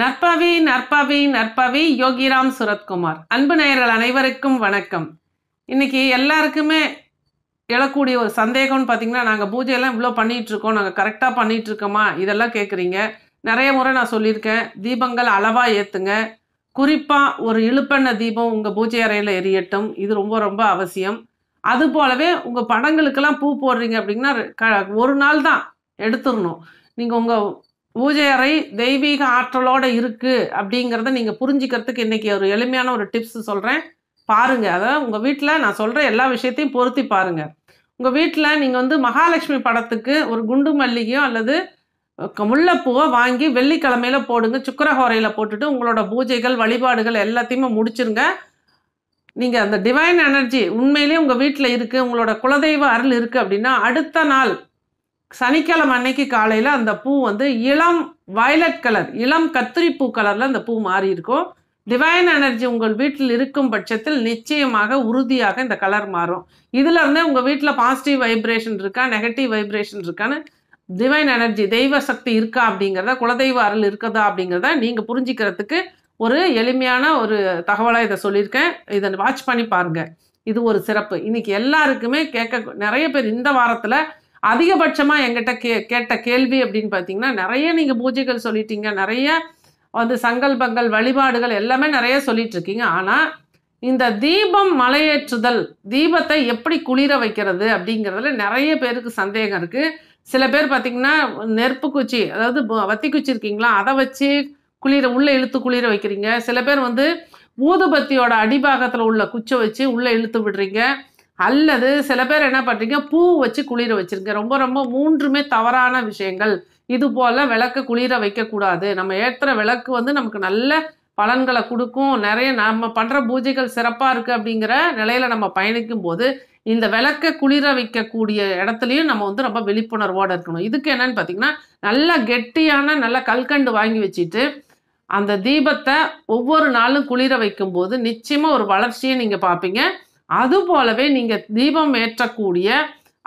நற்பவி நற்பவி நற்பவி யோகிராம் சுரத்குமார் அன்பு நேயர்கள் அனைவருக்கும் வணக்கம் இன்னைக்கு எல்லாருக்குமே எழக்கூடிய ஒரு சந்தேகம்னு பார்த்தீங்கன்னா நாங்கள் பூஜையெல்லாம் இவ்வளோ பண்ணிகிட்ருக்கோம் நாங்கள் கரெக்டாக பண்ணிகிட்ருக்கோமா இதெல்லாம் கேட்குறீங்க நிறைய முறை நான் சொல்லியிருக்கேன் தீபங்கள் அளவாக ஏற்றுங்க குறிப்பாக ஒரு இழுப்பெண்ண தீபம் உங்கள் பூஜை அறையில் எரியட்டும் இது ரொம்ப ரொம்ப அவசியம் அது போலவே உங்கள் படங்களுக்கெல்லாம் பூ போடுறீங்க அப்படிங்கன்னா க ஒரு நாள் தான் எடுத்துடணும் நீங்கள் உங்கள் பூஜை அறை தெய்வீக ஆற்றலோடு இருக்குது அப்படிங்கிறத நீங்கள் புரிஞ்சுக்கிறதுக்கு இன்றைக்கி ஒரு எளிமையான ஒரு டிப்ஸ் சொல்கிறேன் பாருங்கள் அதை உங்கள் வீட்டில் நான் சொல்கிற எல்லா விஷயத்தையும் பொருத்தி பாருங்கள் உங்கள் வீட்டில் நீங்கள் வந்து மகாலட்சுமி படத்துக்கு ஒரு குண்டு மல்லிகையோ அல்லது முல்லைப்பூவை வாங்கி வெள்ளிக்கிழமையில் போடுங்க சுக்கரஹோரையில் போட்டுட்டு உங்களோட பூஜைகள் வழிபாடுகள் எல்லாத்தையுமே முடிச்சுருங்க நீங்கள் அந்த டிவைன் எனர்ஜி உண்மையிலேயே உங்கள் வீட்டில் இருக்குது உங்களோட குலதெய்வ அருள் இருக்குது அப்படின்னா அடுத்த நாள் சனிக்கிழமை அன்னைக்கு காலையில் அந்த பூ வந்து இளம் வயலட் கலர் இளம் கத்திரி பூ கலரில் அந்த பூ மாறி இருக்கும் டிவைன் எனர்ஜி உங்கள் வீட்டில் இருக்கும் பட்சத்தில் நிச்சயமாக உறுதியாக இந்த கலர் மாறும் இதில் இருந்தே உங்கள் வீட்டில் பாசிட்டிவ் வைப்ரேஷன் இருக்கா நெகட்டிவ் வைப்ரேஷன் இருக்கான்னு டிவைன் எனர்ஜி தெய்வ சக்தி இருக்கா அப்படிங்கிறத குலதெய்வ அருள் இருக்குதா அப்படிங்கிறத நீங்கள் புரிஞ்சிக்கிறதுக்கு ஒரு எளிமையான ஒரு தகவலாக இதை சொல்லியிருக்கேன் இதை வாட்ச் பண்ணி பாருங்கள் இது ஒரு சிறப்பு இன்றைக்கி எல்லாருக்குமே கேட்க நிறைய பேர் இந்த வாரத்தில் அதிகபட்சமாக எங்கிட்ட கே கேட்ட கேள்வி அப்படின்னு பார்த்தீங்கன்னா நிறைய நீங்கள் பூஜைகள் சொல்லிட்டீங்க நிறைய வந்து சங்கல்பங்கள் வழிபாடுகள் எல்லாமே நிறைய இருக்கீங்க ஆனால் இந்த தீபம் மலையேற்றுதல் தீபத்தை எப்படி குளிர வைக்கிறது அப்படிங்கிறதுல நிறைய பேருக்கு சந்தேகம் இருக்குது சில பேர் பார்த்தீங்கன்னா நெருப்பு குச்சி அதாவது வத்தி குச்சி இருக்கீங்களா அதை வச்சு குளிர உள்ளே இழுத்து குளிர வைக்கிறீங்க சில பேர் வந்து ஊதுபத்தியோட அடிபாகத்தில் உள்ள குச்சை வச்சு உள்ளே இழுத்து விடுறீங்க அல்லது சில பேர் என்ன பண்ணுறீங்க பூ வச்சு குளிர வச்சுருங்க ரொம்ப ரொம்ப மூன்றுமே தவறான விஷயங்கள் இது போல் விளக்கு குளிர வைக்கக்கூடாது நம்ம ஏற்றுற விளக்கு வந்து நமக்கு நல்ல பலன்களை கொடுக்கும் நிறைய நம்ம பண்ணுற பூஜைகள் சிறப்பாக இருக்குது அப்படிங்கிற நிலையில் நம்ம பயணிக்கும் போது இந்த விளக்க குளிர வைக்கக்கூடிய இடத்துலையும் நம்ம வந்து ரொம்ப விழிப்புணர்வோடு இருக்கணும் இதுக்கு என்னன்னு பார்த்தீங்கன்னா நல்லா கெட்டியான நல்லா கல்கண்டு வாங்கி வச்சுட்டு அந்த தீபத்தை ஒவ்வொரு நாளும் குளிர வைக்கும்போது நிச்சயமாக ஒரு வளர்ச்சியை நீங்கள் பார்ப்பீங்க அது போலவே நீங்கள் தீபம் ஏற்றக்கூடிய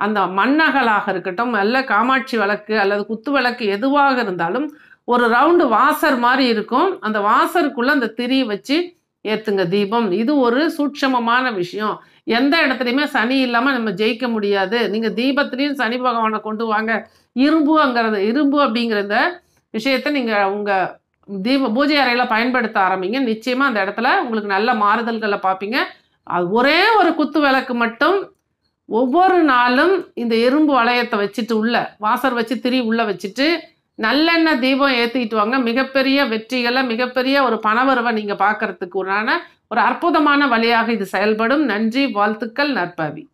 அந்த மண்ணகலாக இருக்கட்டும் அல்ல காமாட்சி விளக்கு அல்லது குத்து விளக்கு எதுவாக இருந்தாலும் ஒரு ரவுண்டு வாசர் மாதிரி இருக்கும் அந்த வாசருக்குள்ளே அந்த திரி வச்சு ஏற்றுங்க தீபம் இது ஒரு சூட்சமமான விஷயம் எந்த இடத்துலையுமே சனி இல்லாமல் நம்ம ஜெயிக்க முடியாது நீங்கள் தீபத்துலேயும் சனி பகவானை கொண்டு வாங்க இரும்புங்கிறது இரும்பு அப்படிங்கிறத விஷயத்த நீங்கள் உங்கள் தீப பூஜை அறையில் பயன்படுத்த ஆரம்பிங்க நிச்சயமாக அந்த இடத்துல உங்களுக்கு நல்ல மாறுதல்களை பார்ப்பீங்க அது ஒரே ஒரு குத்து விளக்கு மட்டும் ஒவ்வொரு நாளும் இந்த இரும்பு வளையத்தை வச்சுட்டு உள்ள வாசர் வச்சு திரி உள்ளே வச்சுட்டு நல்லெண்ணெய் தீபம் ஏற்றிக்கிட்டு வாங்க மிகப்பெரிய வெற்றிகளை மிகப்பெரிய ஒரு பணவரவை நீங்கள் பார்க்கறதுக்கு உண்டான ஒரு அற்புதமான வழியாக இது செயல்படும் நன்றி வாழ்த்துக்கள் நற்பவி